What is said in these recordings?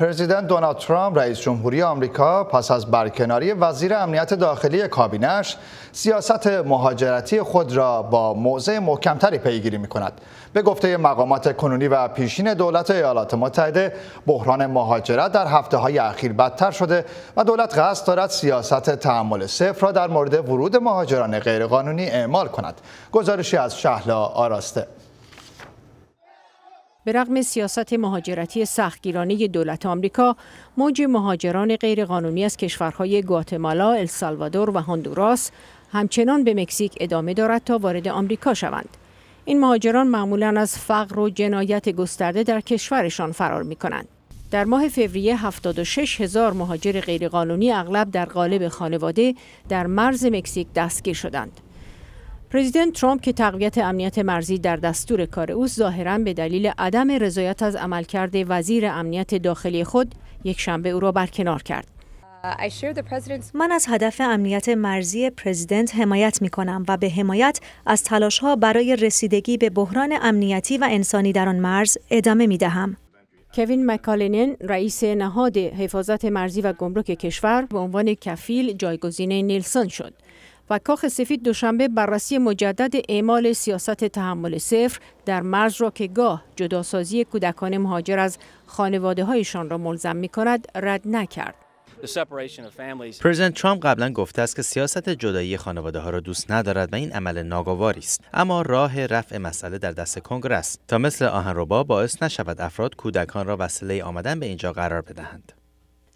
پرزیدنت دونالد ترامپ رئیس جمهوری آمریکا پس از برکناری وزیر امنیت داخلی کابینش سیاست مهاجرتی خود را با موضع محکمتری پیگیری می کند. به گفته مقامات کنونی و پیشین دولت ایالات متحده بحران مهاجرت در هفته های اخیر بدتر شده و دولت قصد دارد سیاست تحمل صفر را در مورد ورود مهاجران غیرقانونی اعمال کند. گزارشی از شهلا آراسته به رغم سیاست مهاجرتی سختگیرانه دولت آمریکا موج مهاجران غیرقانونی از کشورهای گواتمالا، السالوادور و هندوراس همچنان به مکزیک ادامه دارد تا وارد آمریکا شوند. این مهاجران معمولا از فقر و جنایت گسترده در کشورشان فرار می کنند. در ماه فوریه 76 هزار مهاجر غیرقانونی اغلب در قالب خانواده در مرز مکزیک دستگیر شدند. پرزیدنت ترامپ که تقویت امنیت مرزی در دستور کار او ظاهرا به دلیل عدم رضایت از عملکرد وزیر امنیت داخلی خود یک شنبه او را برکنار کرد. Uh, من از هدف امنیت مرزی پرزیدنت حمایت می کنم و به حمایت از تلاش ها برای رسیدگی به بحران امنیتی و انسانی در آن مرز ادامه می دهم. کوین مکالینن رئیس نهاد حفاظت مرزی و گمرک کشور به عنوان کفیل جایگزین نیلسون شد. و کاخ سفید دوشنبه بررسی مجدد اعمال سیاست تحمل صفر در مرز را که گاه جداسازی کودکان مهاجر از خانواده هایشان را ملزم می کند رد نکرد. پرزیدنت ترامپ قبلا گفته است که سیاست جدایی خانواده ها را دوست ندارد و این عمل ناگواری است اما راه رفع مسئله در دست کنگره است تا مثل آهنربا باعث نشود افراد کودکان را وسیله آمدن به اینجا قرار بدهند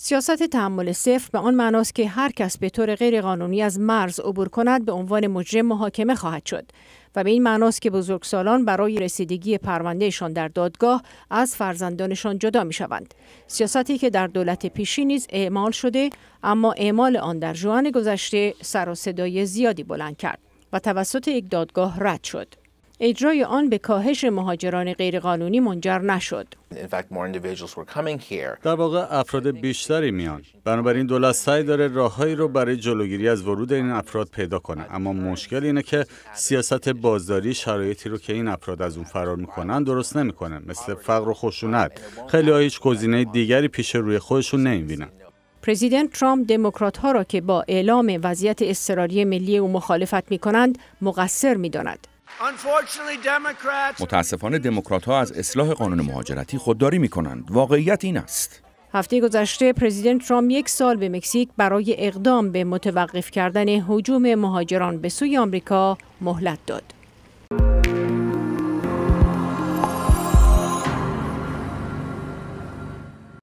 سیاست تحمل صفر به آن معناست که هر کس به طور غیرقانونی از مرز عبور کند به عنوان مجرم محاکمه خواهد شد و به این معناست که بزرگسالان برای رسیدگی پروندهشان در دادگاه از فرزندانشان جدا می شوند. سیاستی که در دولت پیشی نیز اعمال شده اما اعمال آن در جوان گذشته سر و صدای زیادی بلند کرد و توسط یک دادگاه رد شد. اجرای آن به کاهش مهاجران غیرقانونی منجر نشد. در واقع افراد بیشتری میان. بنابراین دولت سعی داره راههایی رو برای جلوگیری از ورود این افراد پیدا کنه. اما مشکل اینه که سیاست بازداری شرایطی رو که این افراد از اون فرار میکنن درست نمیکنه. مثل فقر و خشونت. خیلی ها هیچ گزینه دیگری پیش روی خودشون نمیبینن. پرزیدنت ترامپ دموکرات ها را که با اعلام وضعیت اضطراری ملی او مخالفت می کنند مقصر می متاسفانه دموکرات ها از اصلاح قانون مهاجرتی خودداری می کنند. واقعیت این است. هفته گذشته پرزیدنت ترامپ یک سال به مکزیک برای اقدام به متوقف کردن حجوم مهاجران به سوی آمریکا مهلت داد.